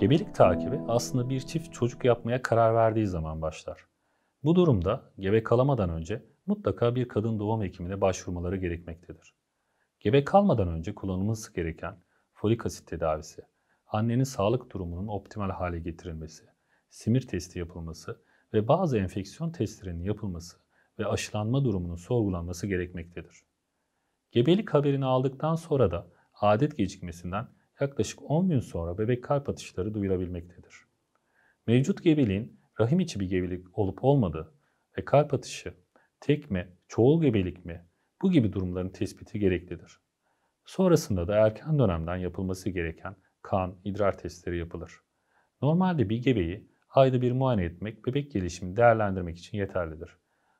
Gebelik takibi aslında bir çift çocuk yapmaya karar verdiği zaman başlar. Bu durumda gebe kalamadan önce mutlaka bir kadın doğum hekimine başvurmaları gerekmektedir. Gebe kalmadan önce kullanılması gereken folik asit tedavisi, annenin sağlık durumunun optimal hale getirilmesi, simir testi yapılması ve bazı enfeksiyon testlerinin yapılması ve aşılanma durumunun sorgulanması gerekmektedir. Gebelik haberini aldıktan sonra da adet gecikmesinden yaklaşık 10 gün sonra bebek kalp atışları duyulabilmektedir. Mevcut gebeliğin rahim içi bir gebelik olup olmadığı ve kalp atışı tek mi, çoğul gebelik mi bu gibi durumların tespiti gereklidir. Sonrasında da erken dönemden yapılması gereken kan, idrar testleri yapılır. Normalde bir gebeyi ayda bir muayene etmek bebek gelişimi değerlendirmek için yeterlidir.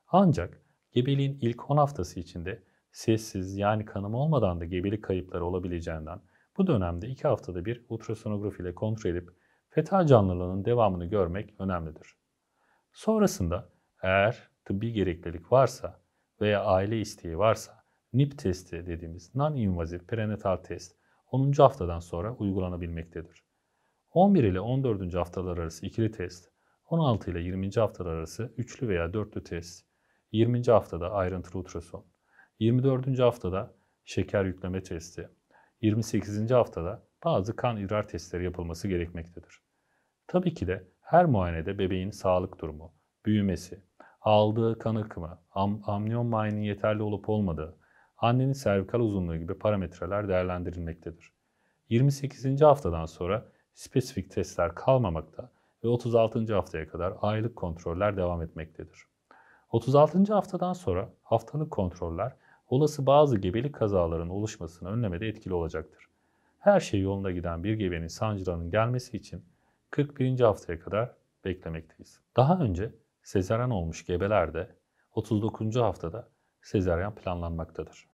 Ancak gebeliğin ilk 10 haftası içinde sessiz yani kanım olmadan da gebelik kayıpları olabileceğinden bu dönemde 2 haftada bir ultrasonografi ile kontrol edip feta canlılığının devamını görmek önemlidir. Sonrasında eğer tıbbi gereklilik varsa veya aile isteği varsa NIP testi dediğimiz non-invazif prenatal test 10. haftadan sonra uygulanabilmektedir. 11 ile 14. haftalar arası ikili test, 16 ile 20. haftalar arası üçlü veya dörtlü test, 20. haftada ayrıntılı ultrason, 24. haftada şeker yükleme testi, 28. haftada bazı kan idrar testleri yapılması gerekmektedir. Tabii ki de her muayenede bebeğin sağlık durumu, büyümesi, aldığı kan akımı, am amniyon mayının yeterli olup olmadığı, annenin servikal uzunluğu gibi parametreler değerlendirilmektedir. 28. haftadan sonra spesifik testler kalmamakta ve 36. haftaya kadar aylık kontroller devam etmektedir. 36. haftadan sonra haftalık kontroller olası bazı gebelik kazalarının oluşmasını önlemede etkili olacaktır. Her şey yolunda giden bir gebenin sancılarının gelmesi için 41. haftaya kadar beklemekteyiz. Daha önce sezaryen olmuş gebelerde 39. haftada sezaryen planlanmaktadır.